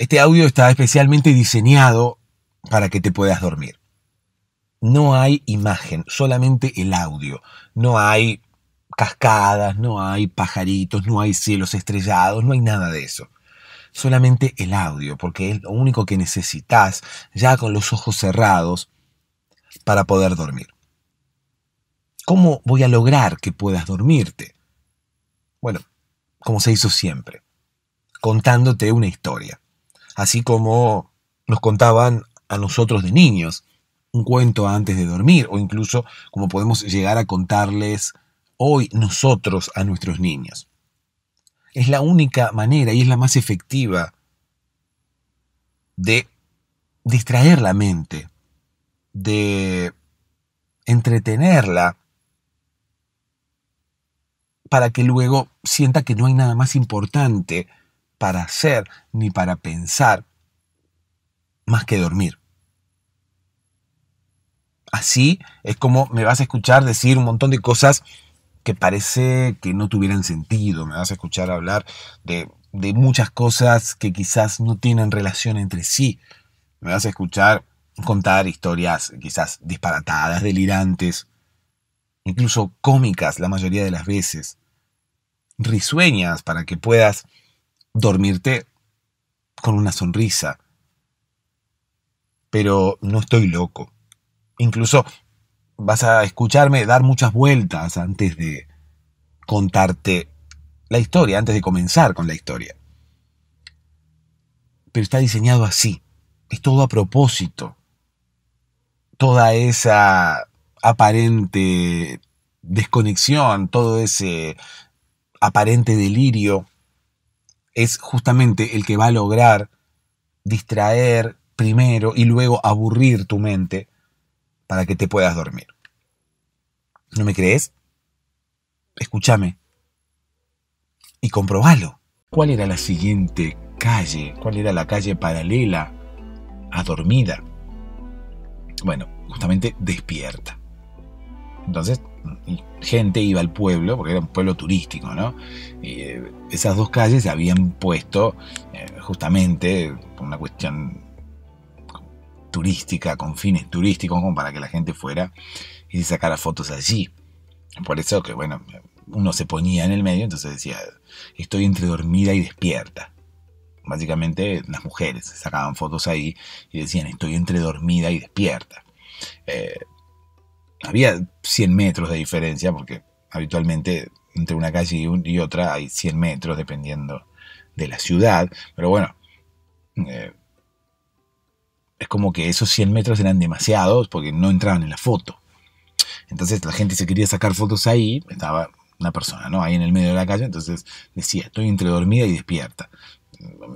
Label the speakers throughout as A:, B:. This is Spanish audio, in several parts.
A: Este audio está especialmente diseñado para que te puedas dormir. No hay imagen, solamente el audio. No hay cascadas, no hay pajaritos, no hay cielos estrellados, no hay nada de eso. Solamente el audio, porque es lo único que necesitas ya con los ojos cerrados para poder dormir. ¿Cómo voy a lograr que puedas dormirte? Bueno, como se hizo siempre, contándote una historia así como nos contaban a nosotros de niños un cuento antes de dormir o incluso como podemos llegar a contarles hoy nosotros a nuestros niños. Es la única manera y es la más efectiva de distraer la mente, de entretenerla para que luego sienta que no hay nada más importante para hacer ni para pensar más que dormir. Así es como me vas a escuchar decir un montón de cosas que parece que no tuvieran sentido. Me vas a escuchar hablar de, de muchas cosas que quizás no tienen relación entre sí. Me vas a escuchar contar historias quizás disparatadas, delirantes, incluso cómicas la mayoría de las veces, risueñas para que puedas dormirte con una sonrisa. Pero no estoy loco. Incluso vas a escucharme dar muchas vueltas antes de contarte la historia, antes de comenzar con la historia. Pero está diseñado así. Es todo a propósito. Toda esa aparente desconexión, todo ese aparente delirio, es justamente el que va a lograr distraer primero y luego aburrir tu mente para que te puedas dormir. ¿No me crees? Escúchame y comprobalo. ¿Cuál era la siguiente calle? ¿Cuál era la calle paralela a dormida? Bueno, justamente despierta. Entonces, gente iba al pueblo, porque era un pueblo turístico, ¿no? Y eh, esas dos calles se habían puesto eh, justamente por una cuestión turística, con fines turísticos, como para que la gente fuera y se sacara fotos allí. Por eso que, bueno, uno se ponía en el medio, entonces decía, estoy entre dormida y despierta. Básicamente las mujeres sacaban fotos ahí y decían, estoy entre dormida y despierta. Eh, había 100 metros de diferencia, porque habitualmente entre una calle y, otra hay 100 metros dependiendo de la ciudad, pero bueno, eh, es como que esos 100 metros eran demasiados porque no entraban en la foto. Entonces la gente se quería sacar fotos ahí, estaba una persona, ¿no? Ahí en el medio de la calle, entonces decía, estoy entre dormida y despierta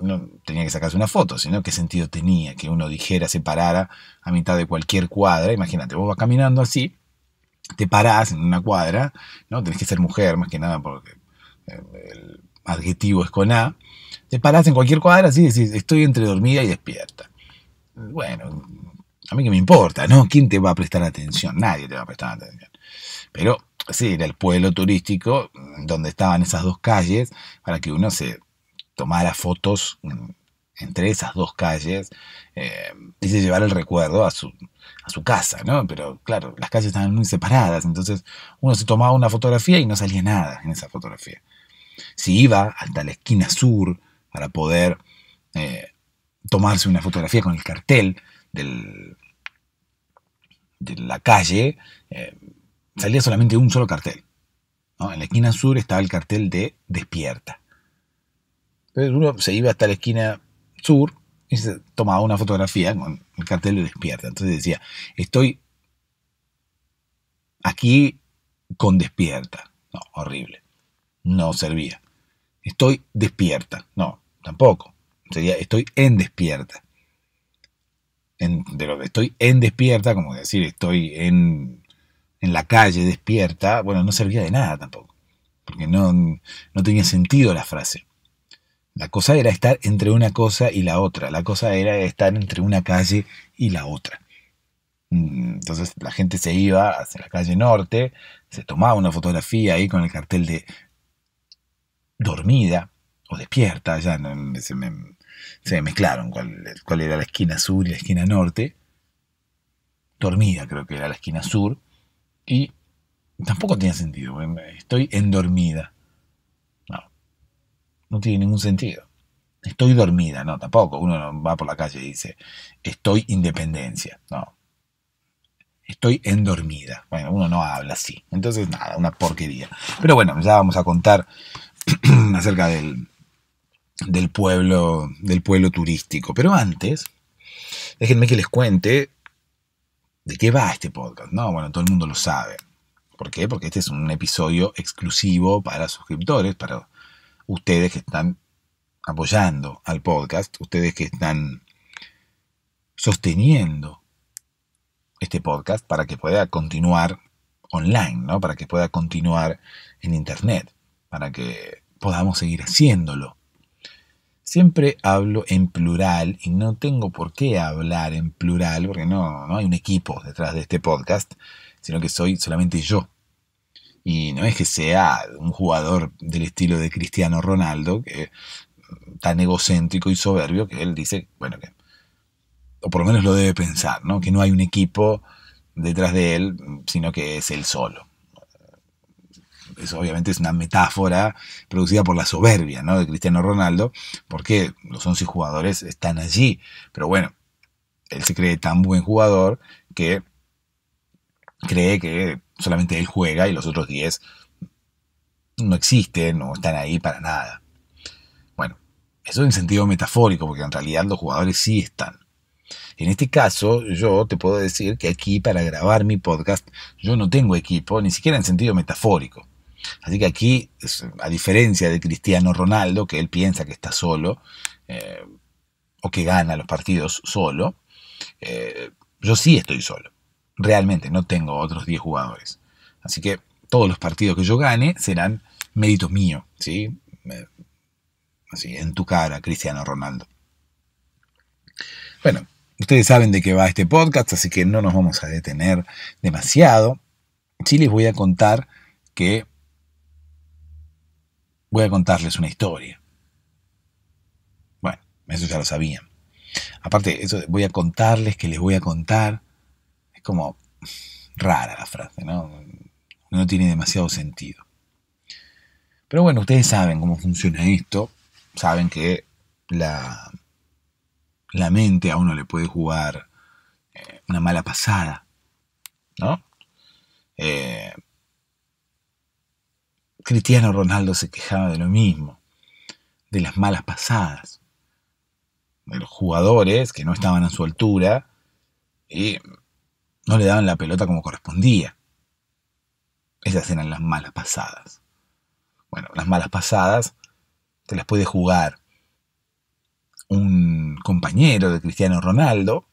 A: no tenía que sacarse una foto, sino qué sentido tenía que uno dijera, se parara a mitad de cualquier cuadra. Imagínate, vos vas caminando así, te parás en una cuadra, ¿no? Tenés que ser mujer más que nada porque eh, el adjetivo es con A. Te parás en cualquier cuadra así y decís, estoy entre dormida y despierta. Bueno, a mí que me importa, ¿no? ¿Quién te va a prestar atención? Nadie te va a prestar atención. Pero sí, era el pueblo turístico mm, donde estaban esas dos calles para que uno se tomara fotos entre esas dos calles eh, y se llevara el recuerdo a su, a su casa, Pero claro, las calles estaban muy separadas, entonces uno se tomaba una fotografía y no salía nada en esa fotografía. Si iba hasta la esquina sur para poder eh, tomarse una fotografía con el cartel de la calle, eh, salía solamente un solo cartel. En la esquina sur estaba el cartel de despierta. Entonces uno se iba hasta la esquina sur y se tomaba una fotografía con el cartel de despierta. Entonces decía, estoy aquí con despierta. No, horrible. No servía. Estoy despierta. No, tampoco. Sería, estoy en despierta. En, de lo estoy en despierta, como decir, estoy en, en la calle despierta, bueno, no servía de nada tampoco. Porque no, no tenía sentido la frase. La cosa era estar entre una cosa y la otra. La cosa era estar entre una calle y la otra. Mm, entonces la gente se iba hacia la calle norte, se tomaba una fotografía ahí con el cartel de dormida o despierta, ya se, me, mezclaron cuál, cuál era la esquina sur y la esquina norte. Dormida creo que era la esquina sur. Y tampoco tenía sentido, estoy endormida. No tiene ningún sentido. Estoy dormida, no, tampoco. Uno va por la calle y dice, estoy independencia. No. Estoy endormida. Bueno, uno no habla así. Entonces, nada, una porquería. Pero bueno, ya vamos a contar acerca del, del, pueblo, del pueblo turístico. Pero antes, déjenme que les cuente de qué va este podcast. No, bueno, todo el mundo lo sabe. ¿Por qué? Porque este es un episodio exclusivo para suscriptores, para ustedes que están apoyando al podcast, ustedes que están sosteniendo este podcast para que pueda continuar online, ¿no? Para que pueda continuar en internet, para que podamos seguir haciéndolo. Siempre hablo en plural y no tengo por qué hablar en plural porque no, no hay un equipo detrás de este podcast, sino que soy solamente yo y no es que sea un jugador del estilo de Cristiano Ronaldo, que tan egocéntrico y soberbio que él dice, bueno, que, o por lo menos lo debe pensar, ¿no? que no hay un equipo detrás de él, sino que es él solo. Eso obviamente es una metáfora producida por la soberbia ¿no? de Cristiano Ronaldo, porque los 11 jugadores están allí. Pero bueno, él se cree tan buen jugador que cree que solamente él juega y los otros 10 no existen o están ahí para nada. Bueno, eso en sentido metafórico, porque en realidad los jugadores sí están. En este caso, yo te puedo decir que aquí para grabar mi podcast yo no tengo equipo, ni siquiera en sentido metafórico. Así que aquí, a diferencia de Cristiano Ronaldo, que él piensa que está solo, eh, o que gana los partidos solo, eh, yo sí estoy solo realmente no tengo otros 10 jugadores. Así que todos los partidos que yo gane serán méritos míos, ¿sí? Así, en tu cara, Cristiano Ronaldo. Bueno, ustedes saben de qué va este podcast, así que no nos vamos a detener demasiado. Sí les voy a contar que voy a contarles una historia. Bueno, eso ya lo sabían. Aparte, eso voy a contarles que les voy a contar como rara la frase, ¿no? No tiene demasiado sentido. Pero bueno, ustedes saben cómo funciona esto, saben que la, la mente a uno le puede jugar eh, una mala pasada, ¿no? Eh, Cristiano Ronaldo se quejaba de lo mismo, de las malas pasadas, de los jugadores que no estaban a su altura y no le daban la pelota como correspondía. Esas eran las malas pasadas. Bueno, las malas pasadas te las puede jugar un compañero de Cristiano Ronaldo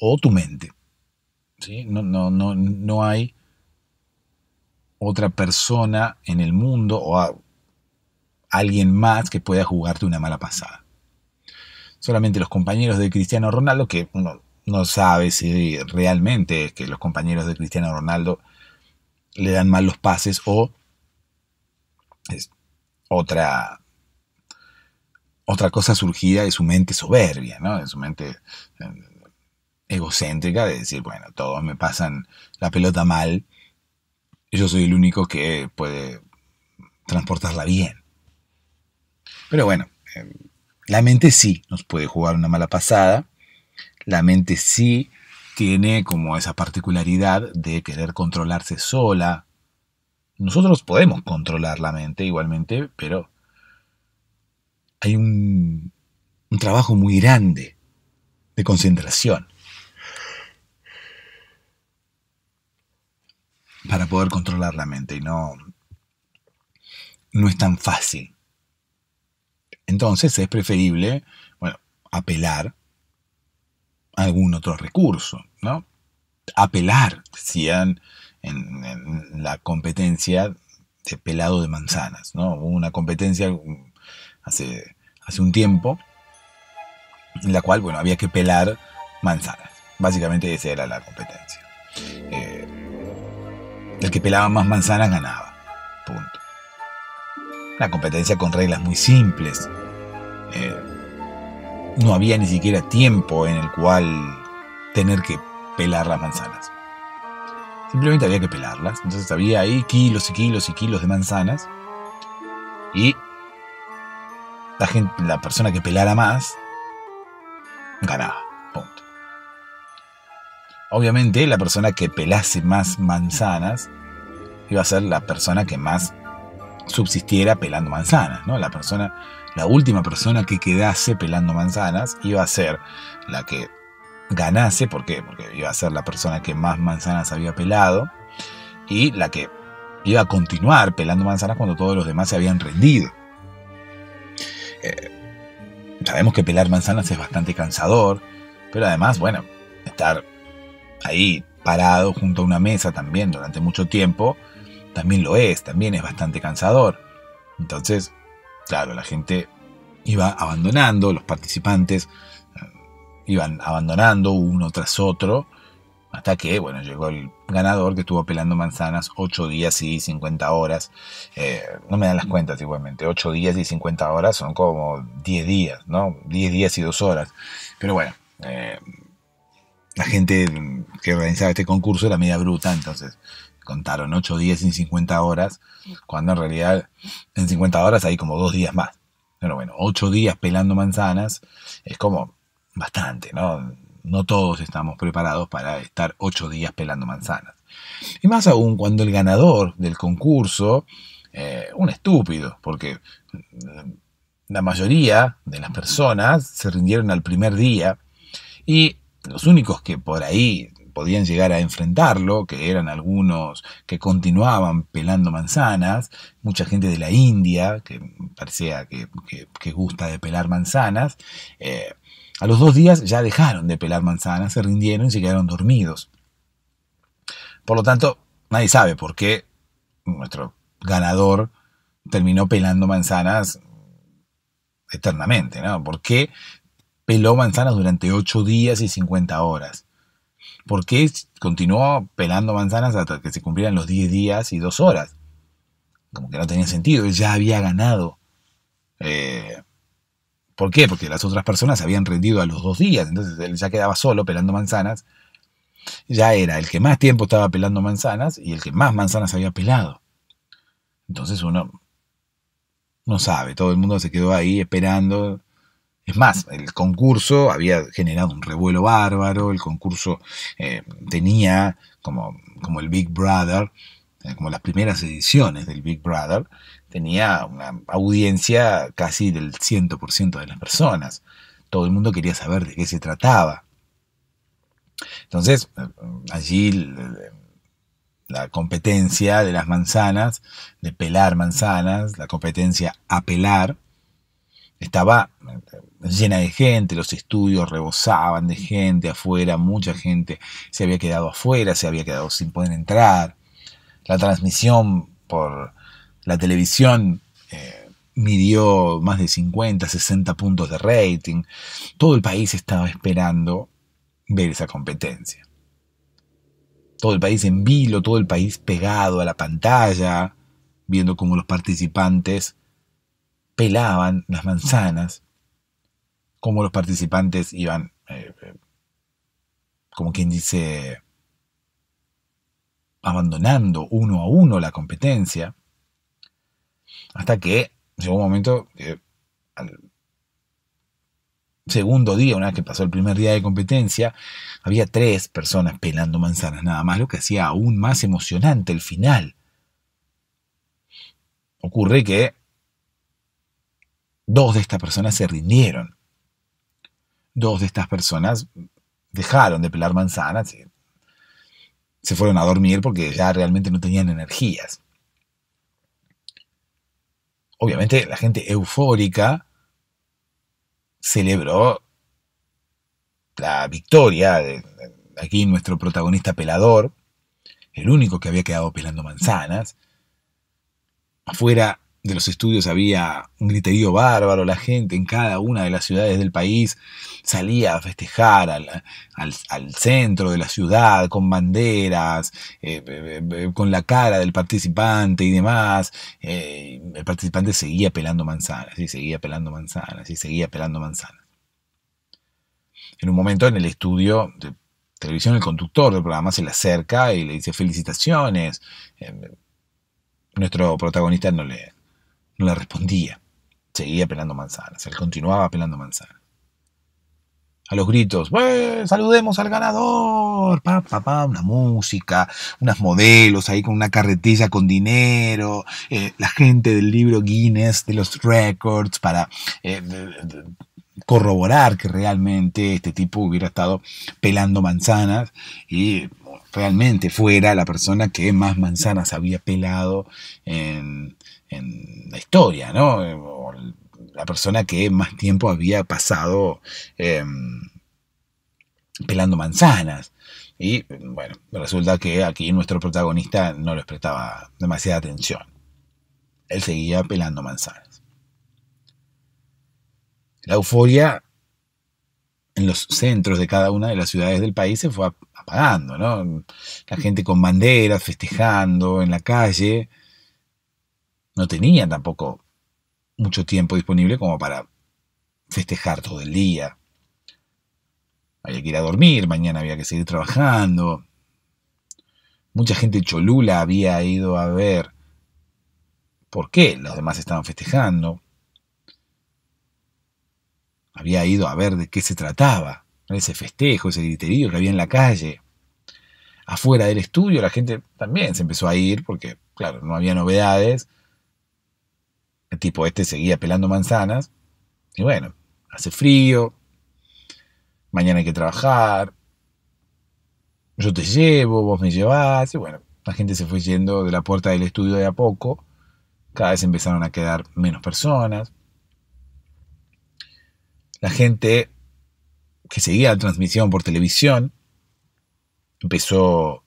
A: o tu mente. ¿Sí? No, no, no, no hay otra persona en el mundo o alguien más que pueda jugarte una mala pasada. Solamente los compañeros de Cristiano Ronaldo, que uno no sabe si realmente es que los compañeros de Cristiano Ronaldo le dan mal los pases o es otra otra cosa surgida de su mente soberbia, ¿no? De su mente eh, egocéntrica de decir, bueno, todos me pasan la pelota mal, yo soy el único que puede transportarla bien. Pero bueno, eh, la mente sí nos puede jugar una mala pasada la mente sí tiene como esa particularidad de querer controlarse sola. Nosotros podemos controlar la mente igualmente, pero hay un, trabajo muy grande de concentración para poder controlar la mente y no, no es tan fácil. Entonces es preferible, apelar algún otro recurso, ¿no? Apelar, decían en, la competencia de pelado de manzanas, ¿no? una competencia mm, hace, hace un tiempo en la cual, bueno, había que pelar manzanas. Básicamente esa era la competencia. Eh, el que pelaba más manzanas ganaba. Punto. la competencia con reglas muy simples. Eh, no había ni siquiera tiempo en el cual tener que pelar las manzanas. Simplemente había que pelarlas. Entonces había ahí kilos y kilos y kilos de manzanas. Y la, gente, la persona que pelara más ganaba. Punto. Obviamente la persona que pelase más manzanas iba a ser la persona que más subsistiera pelando manzanas. ¿no? La persona la última persona que quedase pelando manzanas iba a ser la que ganase, ¿por qué? Porque iba a ser la persona que más manzanas había pelado y la que iba a continuar pelando manzanas cuando todos los demás se habían rendido. Eh, sabemos que pelar manzanas es bastante cansador, pero además, bueno, estar ahí parado junto a una mesa también durante mucho tiempo, también lo es, también es bastante cansador. Entonces, claro, la gente iba abandonando, los participantes eh, iban abandonando uno tras otro, hasta que, bueno, llegó el ganador que estuvo pelando manzanas 8 días y 50 horas. Eh, no me dan las cuentas igualmente, 8 días y 50 horas son como 10 días, ¿no? 10 días y 2 horas. Pero bueno, eh, la gente que organizaba este concurso era media bruta, entonces contaron 8 días y 50 horas, cuando en realidad en 50 horas hay como dos días más. Pero bueno, 8 días pelando manzanas es como bastante, ¿no? No todos estamos preparados para estar 8 días pelando manzanas. Y más aún cuando el ganador del concurso, eh, un estúpido, porque la mayoría de las personas se rindieron al primer día y los únicos que por ahí podían llegar a enfrentarlo, que eran algunos que continuaban pelando manzanas, mucha gente de la India, que parecía que, gusta de pelar manzanas, eh, a los dos días ya dejaron de pelar manzanas, se rindieron y se quedaron dormidos. Por lo tanto, nadie sabe por qué nuestro ganador terminó pelando manzanas eternamente, ¿no? ¿Por qué peló manzanas durante ocho días y 50 horas? ¿por qué continuó pelando manzanas hasta que se cumplieran los 10 días y 2 horas? Como que no tenía sentido, él ya había ganado. Eh, ¿Por qué? Porque las otras personas habían rendido a los dos días, entonces él ya quedaba solo pelando manzanas. Ya era el que más tiempo estaba pelando manzanas y el que más manzanas había pelado. Entonces uno no sabe, todo el mundo se quedó ahí esperando es más, el concurso había generado un revuelo bárbaro, el concurso eh, tenía como, como el Big Brother, eh, como las primeras ediciones del Big Brother, tenía una audiencia casi del 100% de las personas. Todo el mundo quería saber de qué se trataba. Entonces, eh, allí la competencia de las manzanas, de pelar manzanas, la competencia a pelar, estaba llena de gente, los estudios rebosaban de gente afuera, mucha gente se había quedado afuera, se había quedado sin poder entrar. La transmisión por la televisión eh, midió más de 50, 60 puntos de rating. Todo el país estaba esperando ver esa competencia. Todo el país en vilo, todo el país pegado a la pantalla, viendo cómo los participantes pelaban las manzanas cómo los participantes iban, eh, eh, como quien dice, abandonando uno a uno la competencia, hasta que llegó un momento, al segundo día, una vez que pasó el primer día de competencia, había tres personas pelando manzanas nada más, lo que hacía aún más emocionante el final. Ocurre que dos de estas personas se rindieron dos de estas personas dejaron de pelar manzanas, se fueron a dormir porque ya realmente no tenían energías. Obviamente la gente eufórica celebró la victoria de aquí nuestro protagonista pelador, el único que había quedado pelando manzanas. Afuera de los estudios había un griterío bárbaro, la gente en cada una de las ciudades del país salía a festejar al, centro de la ciudad con banderas, eh, eh, eh, con la cara del participante y demás. el participante seguía pelando manzanas, y seguía pelando manzanas, y seguía pelando manzanas. En un momento en el estudio de televisión, el conductor del programa se le acerca y le dice felicitaciones. nuestro protagonista no le, no le respondía. Seguía pelando manzanas. Él continuaba pelando manzanas. A los gritos, saludemos al ganador. Pa, pa, una música, unas modelos ahí con una carretilla con dinero. Eh, la gente del libro Guinness, de los records, para eh, corroborar que realmente este tipo hubiera estado pelando manzanas y realmente fuera la persona que más manzanas había pelado en, en la historia, ¿no? la persona que más tiempo había pasado em, pelando manzanas. Y bueno, resulta que aquí nuestro protagonista no les prestaba demasiada atención. Él seguía pelando manzanas. La euforia en los centros de cada una de las ciudades del país se fue apagando, ¿no? La gente con banderas, festejando en la calle, no tenía tampoco mucho tiempo disponible como para festejar todo el día. Había que ir a dormir, mañana había que seguir trabajando. Mucha gente cholula había ido a ver por qué los demás estaban festejando. Había ido a ver de qué se trataba, ese festejo, ese griterío que había en la calle. Afuera del estudio la gente también se empezó a ir porque, claro, no había novedades el tipo este seguía pelando manzanas. Y bueno, hace frío. Mañana hay que trabajar. Yo te llevo, vos me llevás. Y bueno, la gente se fue yendo de la puerta del estudio de a poco. Cada vez empezaron a quedar menos personas. La gente que seguía la transmisión por televisión empezó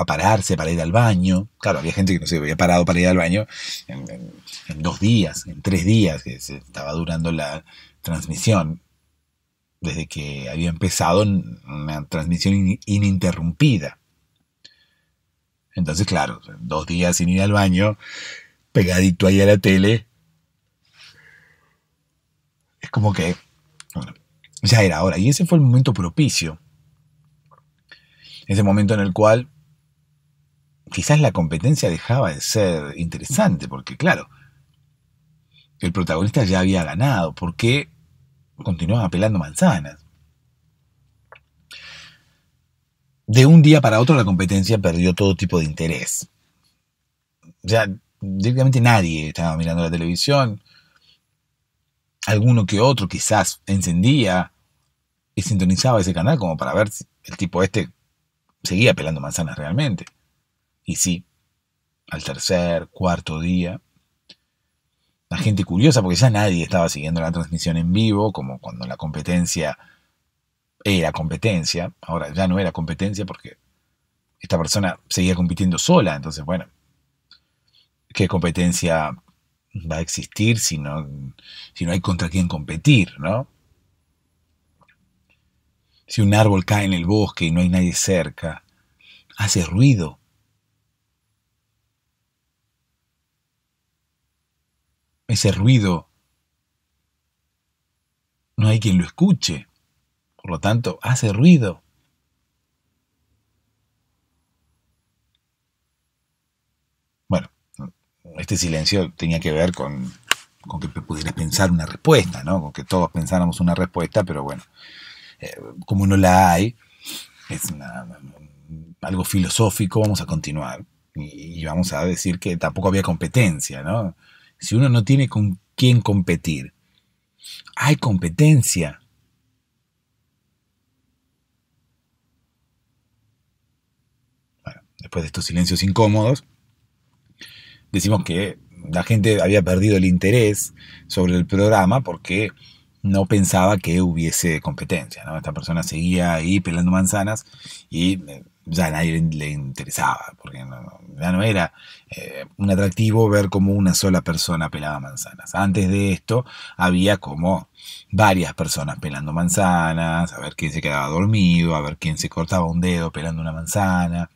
A: a pararse para ir al baño. Claro, había gente que no se había parado para ir al baño en, dos días, en tres días que se estaba durando la transmisión. Desde que había empezado una transmisión ininterrumpida. Entonces, claro, dos días sin ir al baño, pegadito ahí a la tele. Es como que, ya era hora. Y ese fue el momento propicio. Ese momento en el cual quizás la competencia dejaba de ser interesante, porque claro, el protagonista ya había ganado, porque qué continuaban apelando manzanas? De un día para otro la competencia perdió todo tipo de interés. Ya directamente nadie estaba mirando la televisión. Alguno que otro quizás encendía y sintonizaba ese canal como para ver si el tipo este seguía pelando manzanas realmente. Y sí, al tercer, cuarto día, la gente curiosa, porque ya nadie estaba siguiendo la transmisión en vivo, como cuando la competencia era competencia, ahora ya no era competencia porque esta persona seguía compitiendo sola, entonces bueno, ¿qué competencia va a existir si no, si no hay contra quién competir, no? Si un árbol cae en el bosque y no hay nadie cerca, hace ruido, ese ruido, no hay quien lo escuche. Por lo tanto, hace ruido. Bueno, este silencio tenía que ver con, con que pudieras pensar una respuesta, ¿no? Con que todos pensáramos una respuesta, pero bueno, eh, como no la hay, es algo filosófico, vamos a continuar. y, vamos a decir que tampoco había competencia, ¿no? si uno no tiene con quién competir. Hay competencia. Bueno, después de estos silencios incómodos, decimos que la gente había perdido el interés sobre el programa porque no pensaba que hubiese competencia. Esta persona seguía ahí pelando manzanas y eh, ya a nadie le interesaba, porque ya no era eh, un atractivo ver como una sola persona pelaba manzanas. Antes de esto había como varias personas pelando manzanas, a ver quién se quedaba dormido, a ver quién se cortaba un dedo pelando una manzana,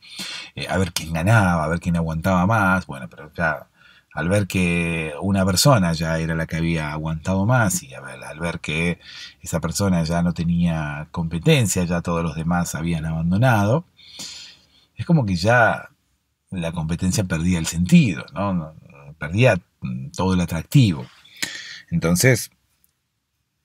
A: eh, a ver quién ganaba, a ver quién aguantaba más, bueno, pero ya al ver que una persona ya era la que había aguantado más y al ver que esa persona ya no tenía competencia, ya todos los demás habían abandonado, es como que ya la competencia perdía el sentido, ¿no? perdía mm, todo el atractivo. Entonces,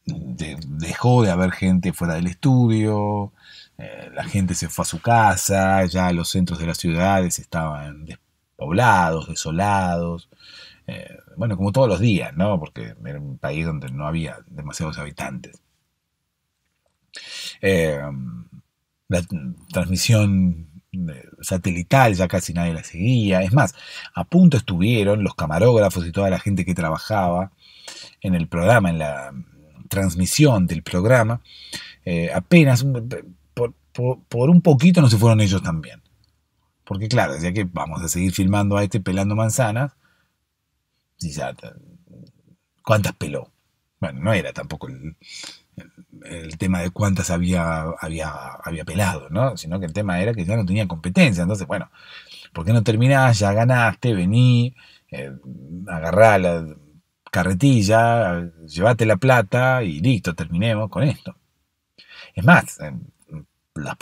A: dejó de haber gente fuera del estudio, eh, la gente se fue a su casa, ya los centros de las ciudades estaban despoblados, desolados, eh, bueno, como todos los días, ¿no? Porque era un país donde no había demasiados habitantes. Eh, la transmisión satelital, ya casi nadie la seguía. Es más, a punto estuvieron los camarógrafos y toda la gente que trabajaba en el programa, en la transmisión del programa, eh, apenas mm, por, un poquito no se fueron ellos también. Porque claro, decía que vamos a seguir filmando a este pelando manzanas. Y ya, mm, ¿cuántas peló? Bueno, no era tampoco el, el tema de cuántas había, había, pelado, ¿no? Sino que el tema era que ya no tenía competencia. Entonces, bueno, ¿por qué no terminás? Ya ganaste, vení, eh, agarrá la carretilla, llévate la plata y listo, terminemos con esto. Es más, eh, la,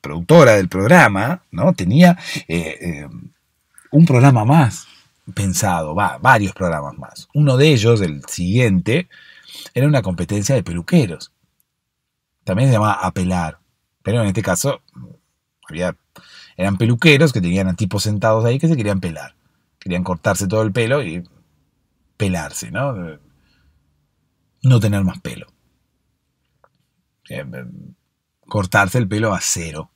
A: productora del programa, ¿no? Tenía eh, un programa más pensado, va, varios programas más. Uno de ellos, el siguiente, era una competencia de peluqueros. También se llamaba apelar, pero en este caso había, eran peluqueros que tenían a tipos sentados ahí que se querían pelar. Querían cortarse todo el pelo y pelarse, ¿no? No tener más pelo. Em, em, cortarse el pelo a cero.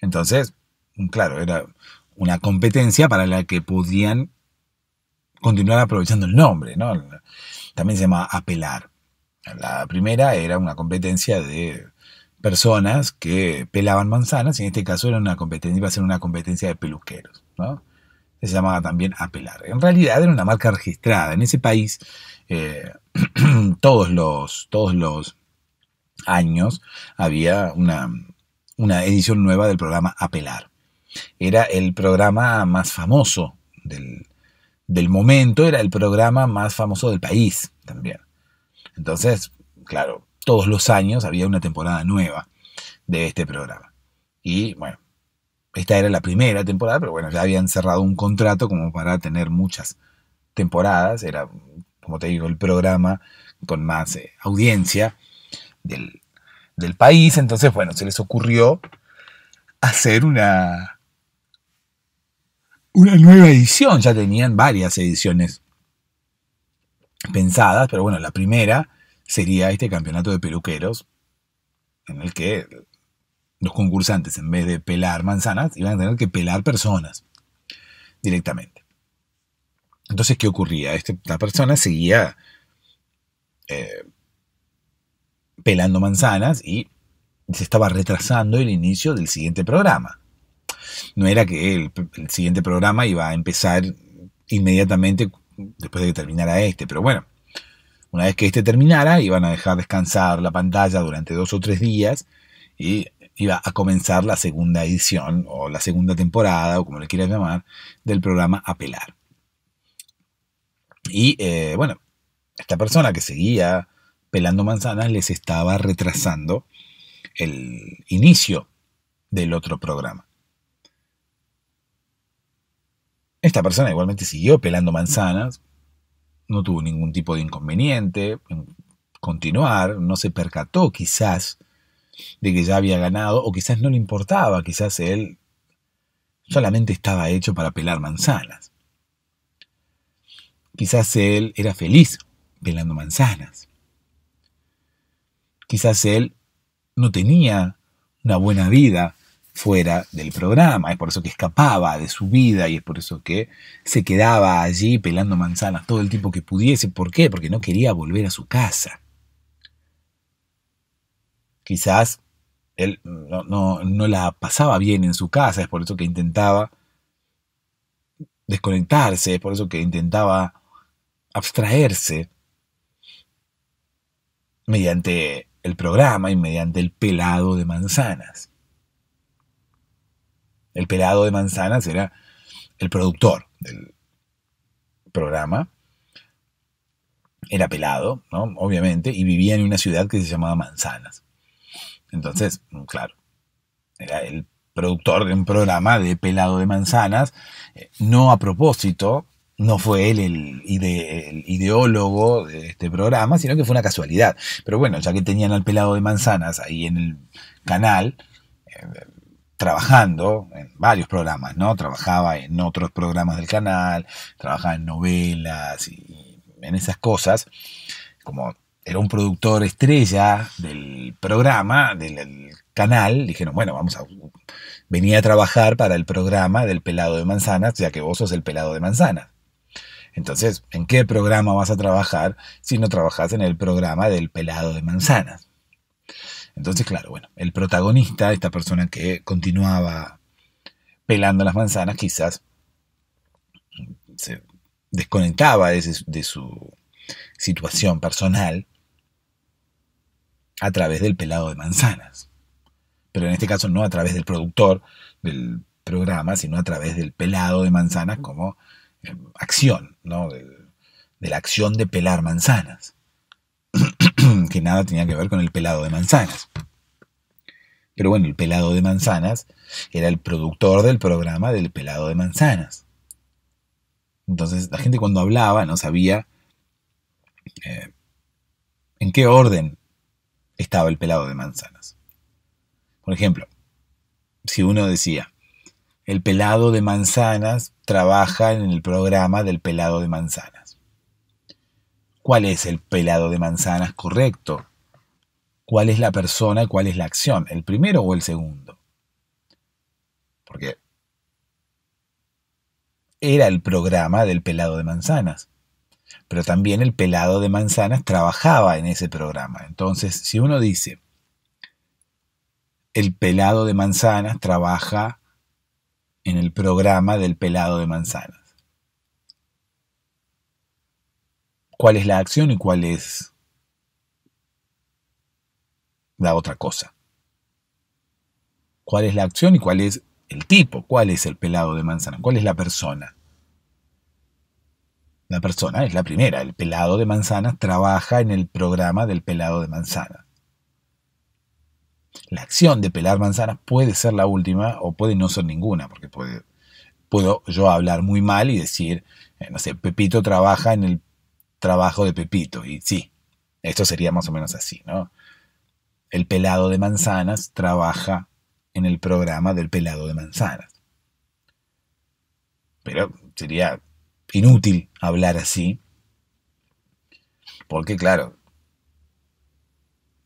A: Entonces, claro, era una competencia para la que podían continuar aprovechando el nombre, ¿no? también se llama apelar. La primera era una competencia de personas que pelaban manzanas, y en este caso era una competencia, iba a ser una competencia de peluqueros, Se llamaba también Apelar. En realidad era una marca registrada. En ese país, eh, todos, los, todos los años había una, una edición nueva del programa Apelar. Era el programa más famoso del, del momento era el programa más famoso del país también. Entonces, claro, todos los años había una temporada nueva de este programa. Y bueno, esta era la primera temporada, pero bueno, ya habían cerrado un contrato como para tener muchas temporadas. Era, como te digo, el programa con más eh, audiencia del país. Entonces, bueno, se les ocurrió hacer una, una nueva edición, ya tenían varias ediciones pensadas, pero bueno, la primera sería este campeonato de peluqueros, en el que los concursantes, en vez de pelar manzanas, iban a tener que pelar personas directamente. Entonces, ¿qué ocurría? Esta persona seguía eh, pelando manzanas y se estaba retrasando el inicio del siguiente programa no era que el, siguiente programa iba a empezar inmediatamente después de que terminara este, pero bueno, una vez que este terminara, iban a dejar descansar la pantalla durante dos o tres días y iba a comenzar la segunda edición o la segunda temporada o como le quieras llamar del programa Apelar. Y eh, bueno, esta persona que seguía pelando manzanas les estaba retrasando el inicio del otro programa. Esta persona igualmente siguió pelando manzanas, no tuvo ningún tipo de inconveniente en continuar, no se percató quizás de que ya había ganado, o quizás no le importaba, quizás él solamente estaba hecho para pelar manzanas. Quizás él era feliz pelando manzanas. Quizás él no tenía una buena vida fuera del programa, es por eso que escapaba de su vida y es por eso que se quedaba allí pelando manzanas todo el tiempo que pudiese. ¿Por qué? Porque no quería volver a su casa. Quizás él no, no la pasaba bien en su casa, es por eso que intentaba desconectarse, es por eso que intentaba abstraerse mediante el programa y mediante el pelado de manzanas el pelado de manzanas era el productor del programa. Era pelado, ¿no? Obviamente, y vivía en una ciudad que se llamaba Manzanas. Entonces, mm, claro, era el productor de un programa de pelado de manzanas. Eh, no a propósito, no fue él el, ideólogo de este programa, sino que fue una casualidad. Pero bueno, ya que tenían al pelado de manzanas ahí en el canal, eh, trabajando en varios programas, ¿no? Trabajaba en otros programas del canal, trabajaba en novelas y, en esas cosas. Como era un productor estrella del programa, del canal, dijeron, bueno, vamos a... Venía a trabajar para el programa del pelado de manzanas, ya que vos sos el pelado de manzanas. Entonces, ¿en qué programa vas a trabajar si no trabajas en el programa del pelado de manzanas? Entonces, claro, bueno, el protagonista, esta persona que continuaba pelando las manzanas, quizás se desconectaba de, su situación personal a través del pelado de manzanas. Pero en este caso no a través del productor del programa, sino a través del pelado de manzanas como eh, acción, ¿no? de la acción de pelar manzanas. que nada tenía que ver con el pelado de manzanas. Pero bueno, el pelado de manzanas era el productor del programa del pelado de manzanas. Entonces la gente cuando hablaba no sabía eh, en qué orden estaba el pelado de manzanas. Por ejemplo, si uno decía, el pelado de manzanas trabaja en el programa del pelado de manzanas. ¿Cuál es el pelado de manzanas correcto? ¿Cuál es la persona? ¿Cuál es la acción? ¿El primero o el segundo? Porque era el programa del pelado de manzanas. Pero también el pelado de manzanas trabajaba en ese programa. Entonces, si uno dice, el pelado de manzanas trabaja en el programa del pelado de manzanas. cuál es la acción y cuál es la otra cosa. ¿Cuál es la acción y cuál es el tipo? ¿Cuál es el pelado de manzana? ¿Cuál es la persona? La persona es la primera. El pelado de manzana trabaja en el programa del pelado de manzana. La acción de pelar manzanas puede ser la última o puede no ser ninguna, porque puedo yo hablar muy mal y decir, eh, no sé, Pepito trabaja en el trabajo de Pepito. Y sí, esto sería más o menos así, ¿no? El pelado de manzanas trabaja en el programa del pelado de manzanas. Pero sería inútil hablar así, porque claro,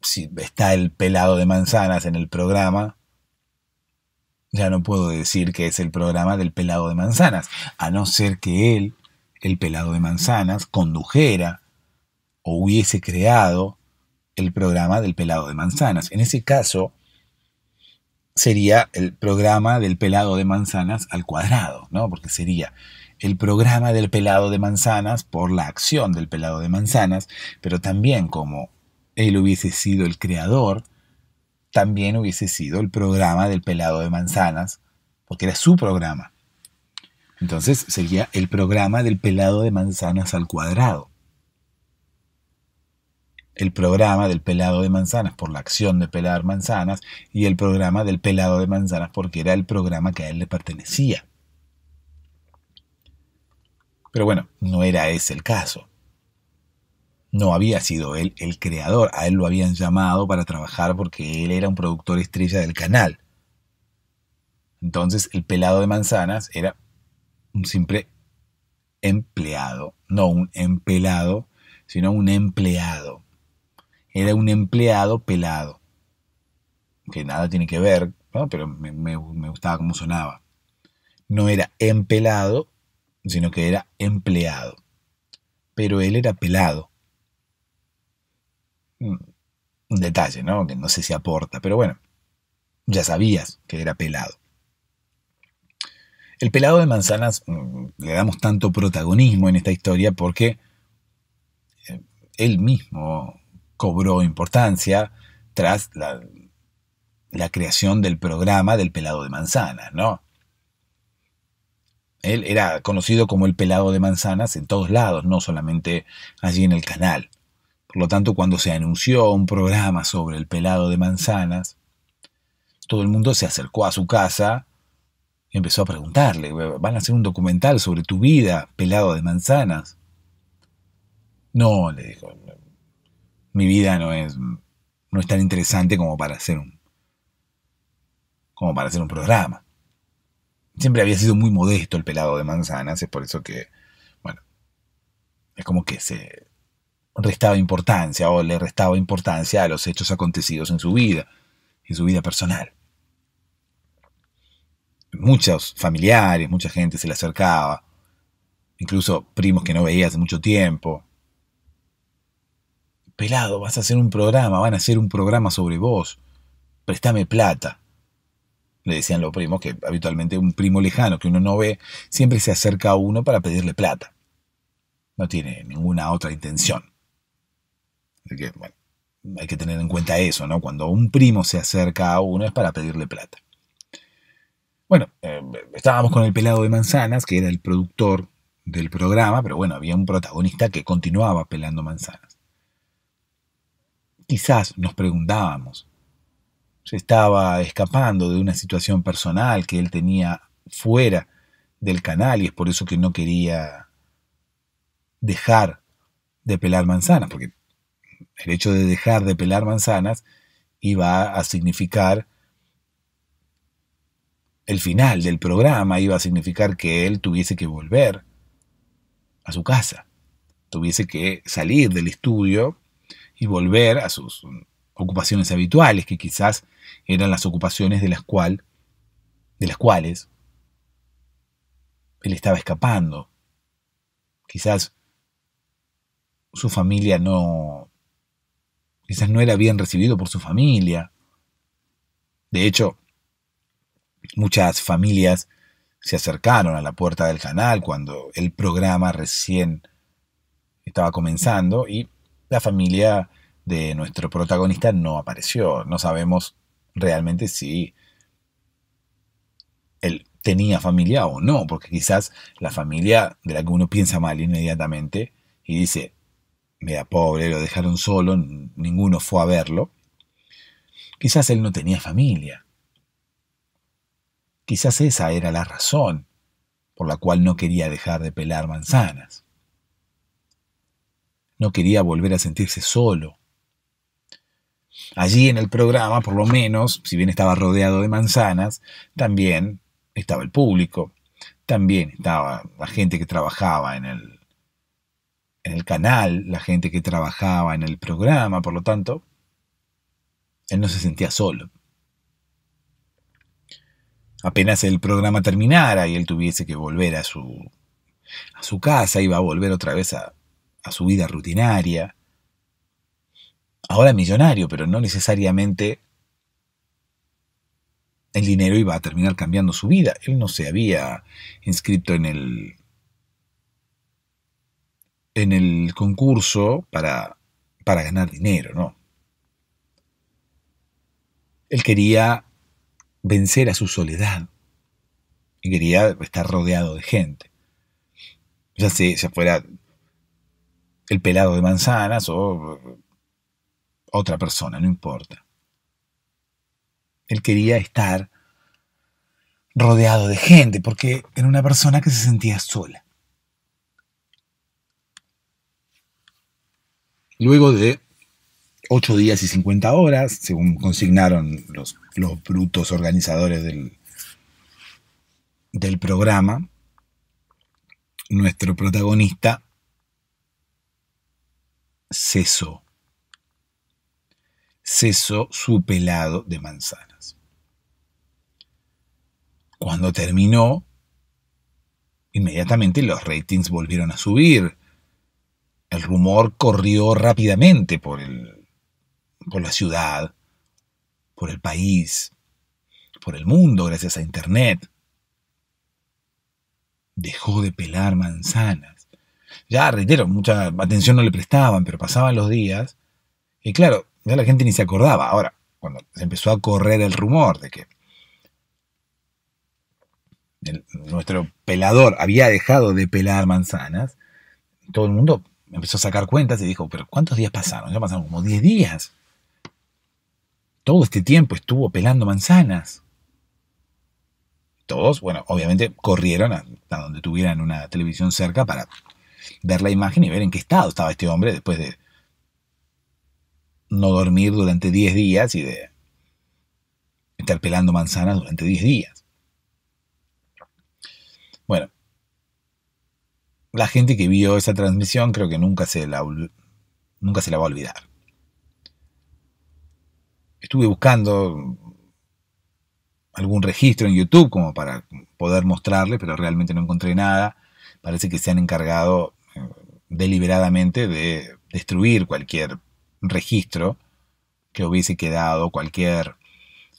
A: si está el pelado de manzanas en el programa, ya no puedo decir que es el programa del pelado de manzanas, a no ser que él el pelado de manzanas condujera o hubiese creado el programa del pelado de manzanas. En ese caso, sería el programa del pelado de manzanas al cuadrado, ¿no? Porque sería el programa del pelado de manzanas por la acción del pelado de manzanas, pero también como él hubiese sido el creador, también hubiese sido el programa del pelado de manzanas, porque era su programa. Entonces sería el programa del pelado de manzanas al cuadrado. El programa del pelado de manzanas por la acción de pelar manzanas y el programa del pelado de manzanas porque era el programa que a él le pertenecía. Pero bueno, no era ese el caso. No había sido él el creador, a él lo habían llamado para trabajar porque él era un productor estrella del canal. Entonces el pelado de manzanas era un simple empleado, no un empelado, sino un empleado. Era un empleado pelado, que nada tiene que ver, pero me, me gustaba cómo sonaba. No era empelado, sino que era empleado. Pero él era pelado. Mm, un detalle, ¿no? Que no sé si aporta, pero bueno, ya sabías que era pelado. El pelado de manzanas mm, le damos tanto protagonismo en esta historia porque eh, él mismo cobró importancia tras la, creación del programa del pelado de manzanas, ¿no? Él era conocido como el pelado de manzanas en todos lados, no solamente allí en el canal. Por lo tanto, cuando se anunció un programa sobre el pelado de manzanas, todo el mundo se acercó a su casa empezó a preguntarle, van a hacer un documental sobre tu vida, pelado de manzanas. No, le dijo, mi vida no es, no es tan interesante como para hacer un, como para hacer un programa. Siempre había sido muy modesto el pelado de manzanas, es por eso que, bueno, es como que se restaba importancia o le restaba importancia a los hechos acontecidos en su vida, en su vida personal muchos familiares, mucha gente se le acercaba, incluso primos que no veía hace mucho tiempo. Pelado, vas a hacer un programa, van a hacer un programa sobre vos, préstame plata. Le decían los primos que habitualmente un primo lejano que uno no ve siempre se acerca a uno para pedirle plata. No tiene ninguna otra intención. hay que tener en cuenta eso, ¿no? Cuando un primo se acerca a uno es para pedirle plata. Bueno, eh, estábamos con el pelado de manzanas, que era el productor del programa, pero bueno, había un protagonista que continuaba pelando manzanas. Quizás nos preguntábamos, se estaba escapando de una situación personal que él tenía fuera del canal y es por eso que no quería dejar de pelar manzanas, porque el hecho de dejar de pelar manzanas iba a significar el final del programa iba a significar que él tuviese que volver a su casa, tuviese que salir del estudio y volver a sus ocupaciones habituales, que quizás eran las ocupaciones de las, cual, de las cuales él estaba escapando. Quizás su familia no... Quizás no era bien recibido por su familia. De hecho, Muchas familias se acercaron a la puerta del canal cuando el programa recién estaba comenzando y la familia de nuestro protagonista no apareció. No sabemos realmente si él tenía familia o no, porque quizás la familia de la que uno piensa mal inmediatamente y dice, mira, pobre, lo dejaron solo, ninguno fue a verlo. Quizás él no tenía familia. Quizás esa era la razón por la cual no quería dejar de pelar manzanas. No quería volver a sentirse solo. Allí en el programa, por lo menos, si bien estaba rodeado de manzanas, también estaba el público, también estaba la gente que trabajaba en el, en el canal, la gente que trabajaba en el programa, por lo tanto, él no se sentía solo apenas el programa terminara y él tuviese que volver a su, a su casa, iba a volver otra vez a, su vida rutinaria. Ahora millonario, pero no necesariamente el dinero iba a terminar cambiando su vida. Él no se había inscrito en el en el concurso para, para ganar dinero, ¿no? Él quería vencer a su soledad y quería estar rodeado de gente. Ya sea, fuera el pelado de manzanas o otra persona, no importa. Él quería estar rodeado de gente porque era una persona que se sentía sola. Luego de 8 días y 50 horas, según consignaron los, los brutos organizadores del, del programa, nuestro protagonista cesó. Cesó su pelado de manzanas. Cuando terminó, inmediatamente los ratings volvieron a subir. El rumor corrió rápidamente por el por la ciudad, por el país, por el mundo gracias a Internet. Dejó de pelar manzanas. Ya, reitero, mucha atención no le prestaban, pero pasaban los días. Y claro, ya la gente ni se acordaba. Ahora, cuando se empezó a correr el rumor de que nuestro pelador había dejado de pelar manzanas, todo el mundo empezó a sacar cuentas y dijo, pero ¿cuántos días pasaron? Ya pasaron como 10 días todo este tiempo estuvo pelando manzanas. Todos, bueno, obviamente corrieron a, donde tuvieran una televisión cerca para ver la imagen y ver en qué estado estaba este hombre después de no dormir durante 10 días y de estar pelando manzanas durante 10 días. Bueno, la gente que vio esa transmisión creo que nunca se nunca se la va a olvidar estuve buscando algún registro en YouTube como para poder mostrarle, pero realmente no encontré nada. Parece que se han encargado eh, deliberadamente de destruir cualquier registro que hubiese quedado, cualquier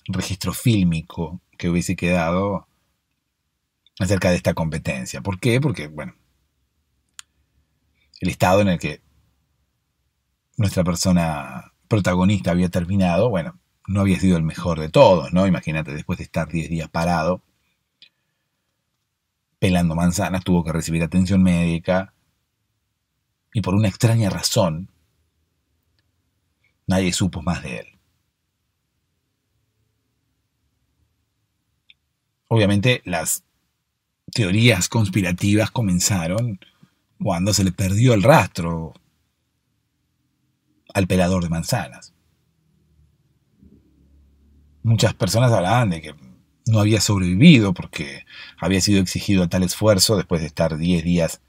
A: registro fílmico que hubiese quedado acerca de esta competencia. ¿Por qué? Porque, bueno, el estado en el que nuestra persona protagonista había terminado, bueno, no había sido el mejor de todos, ¿no? Imagínate, después de estar 10 días parado, pelando manzanas, tuvo que recibir atención médica y por una extraña razón, nadie supo más de él. Obviamente las teorías conspirativas comenzaron cuando se le perdió el rastro el pelador de manzanas. Muchas personas hablaban de que no había sobrevivido porque había sido exigido a tal esfuerzo después de estar 10 días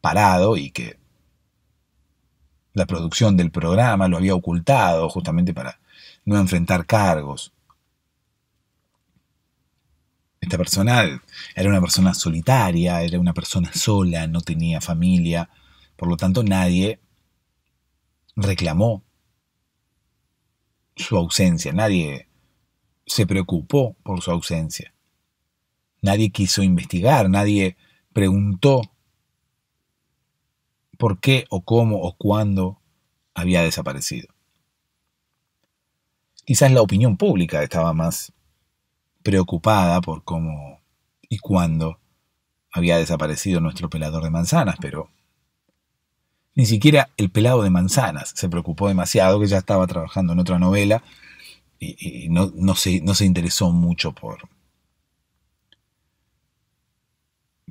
A: parado y que la producción del programa lo había ocultado justamente para no enfrentar cargos. Esta persona era una persona solitaria, era una persona sola, no tenía familia, por lo tanto nadie reclamó su ausencia, nadie se preocupó por su ausencia, nadie quiso investigar, nadie preguntó por qué o cómo o cuándo había desaparecido. Quizás la opinión pública estaba más preocupada por cómo y cuándo había desaparecido nuestro pelador de manzanas, pero ni siquiera el pelado de manzanas se preocupó demasiado, que ya estaba trabajando en otra novela y, no, no, se, interesó mucho por,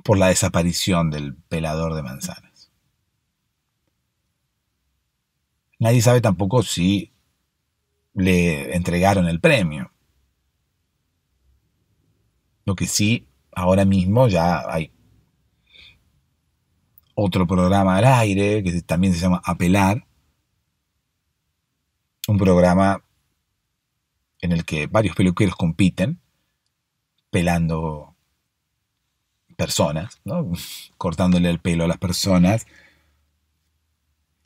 A: por la desaparición del pelador de manzanas. Nadie sabe tampoco si le entregaron el premio. Lo que sí, ahora mismo ya hay otro programa al aire, que también se llama Apelar, un programa en el que varios peluqueros compiten, pelando personas, cortándole el pelo a las personas.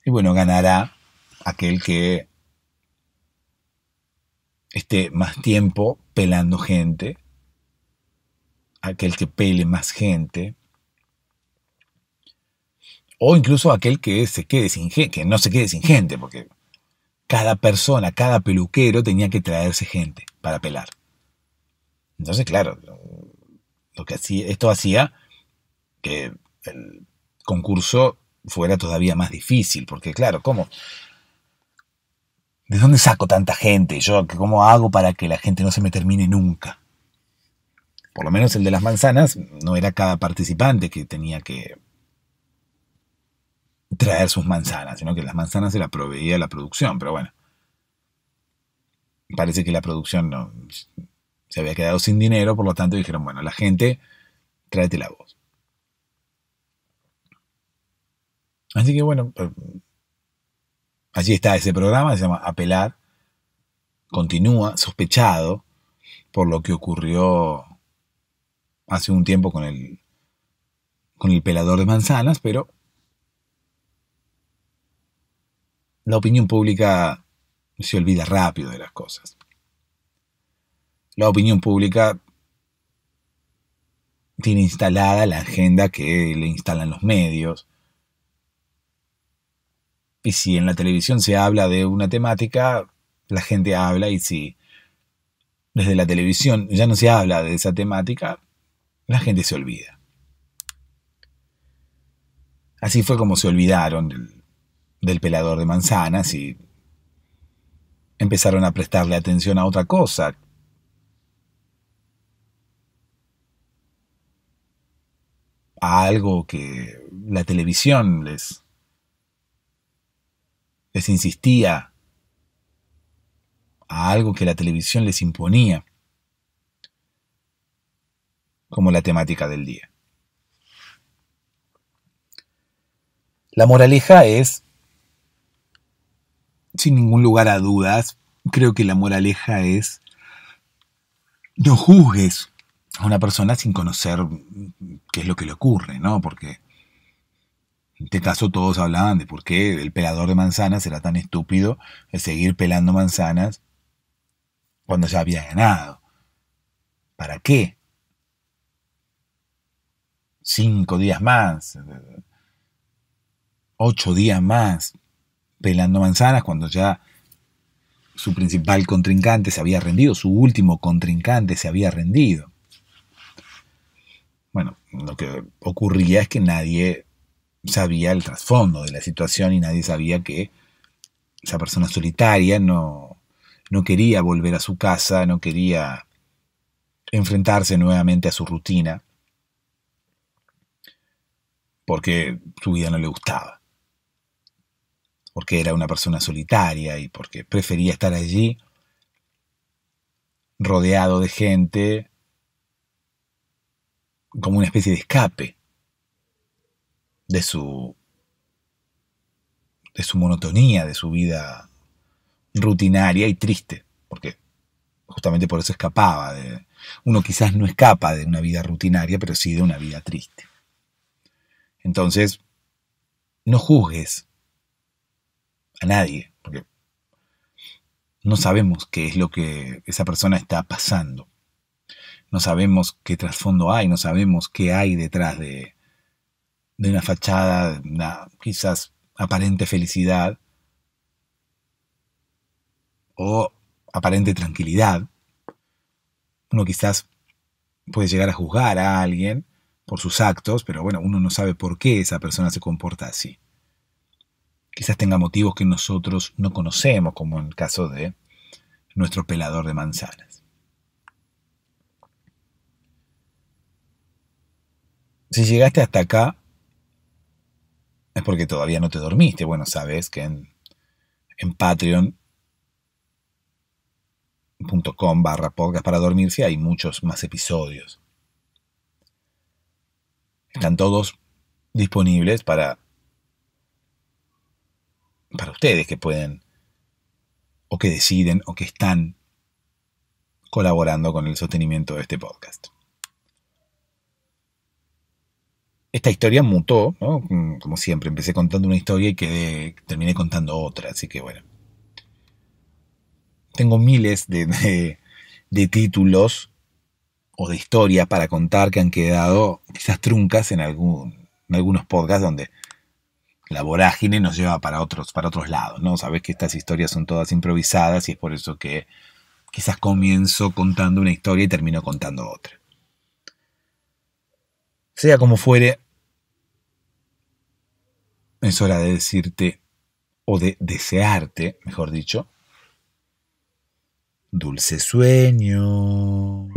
A: Y bueno, ganará aquel que esté más tiempo pelando gente, aquel que pele más gente, o incluso aquel que, se quede sin que no se quede sin gente, porque cada persona, cada peluquero tenía que traerse gente para pelar. Entonces, claro, lo que esto hacía que el concurso fuera todavía más difícil, porque claro, ¿cómo? ¿De dónde saco tanta gente? Yo, ¿cómo hago para que la gente no se me termine nunca? Por lo menos el de las manzanas no era cada participante que tenía que traer sus manzanas, sino que las manzanas se las proveía la producción, pero bueno. Parece que la producción no, se había quedado sin dinero, por lo tanto dijeron, bueno, la gente, tráete la voz. Así que bueno, pues, allí está ese programa, se llama Apelar, continúa sospechado por lo que ocurrió hace un tiempo con el, con el pelador de manzanas, pero la opinión pública se olvida rápido de las cosas. La opinión pública tiene instalada la agenda que le instalan los medios. Y si en la televisión se habla de una temática, la gente habla y si desde la televisión ya no se habla de esa temática, la gente se olvida. Así fue como se olvidaron del pelador de manzanas y empezaron a prestarle atención a otra cosa. A algo que la televisión les, les insistía. A algo que la televisión les imponía. Como la temática del día. La moraleja es sin ningún lugar a dudas, creo que la moraleja es no juzgues a una persona sin conocer qué es lo que le ocurre, ¿no? Porque en este caso todos hablaban de por qué el pelador de manzanas era tan estúpido de seguir pelando manzanas cuando ya había ganado. ¿Para qué? Cinco días más, ocho días más, pelando manzanas cuando ya su principal contrincante se había rendido, su último contrincante se había rendido. Bueno, lo que ocurría es que nadie sabía el trasfondo de la situación y nadie sabía que esa persona solitaria no, no quería volver a su casa, no quería enfrentarse nuevamente a su rutina, porque su vida no le gustaba porque era una persona solitaria y porque prefería estar allí rodeado de gente como una especie de escape de su de su monotonía, de su vida rutinaria y triste, porque justamente por eso escapaba de, uno quizás no escapa de una vida rutinaria, pero sí de una vida triste. Entonces, no juzgues nadie, porque no sabemos qué es lo que esa persona está pasando. No sabemos qué trasfondo hay, no sabemos qué hay detrás de, una fachada, quizás aparente felicidad o aparente tranquilidad. Uno quizás puede llegar a juzgar a alguien por sus actos, pero bueno, uno no sabe por qué esa persona se comporta así. Quizás tenga motivos que nosotros no conocemos, como en el caso de nuestro pelador de manzanas. Si llegaste hasta acá, es porque todavía no te dormiste. Bueno, sabes que en, patreon.com barra podcast para dormirse hay muchos más episodios. Están todos disponibles para para ustedes que pueden, o que deciden, o que están colaborando con el sostenimiento de este podcast. Esta historia mutó, ¿no? Mm, como siempre, empecé contando una historia y quedé, terminé contando otra, así que bueno. Tengo miles de, de, títulos o de historias para contar que han quedado quizás truncas en, algún, en algunos podcasts donde la vorágine nos lleva para otros, para otros lados, ¿no? Sabes que estas historias son todas improvisadas y es por eso que quizás comienzo contando una historia y termino contando otra. Sea como fuere, es hora de decirte, o de desearte, mejor dicho, dulce sueño.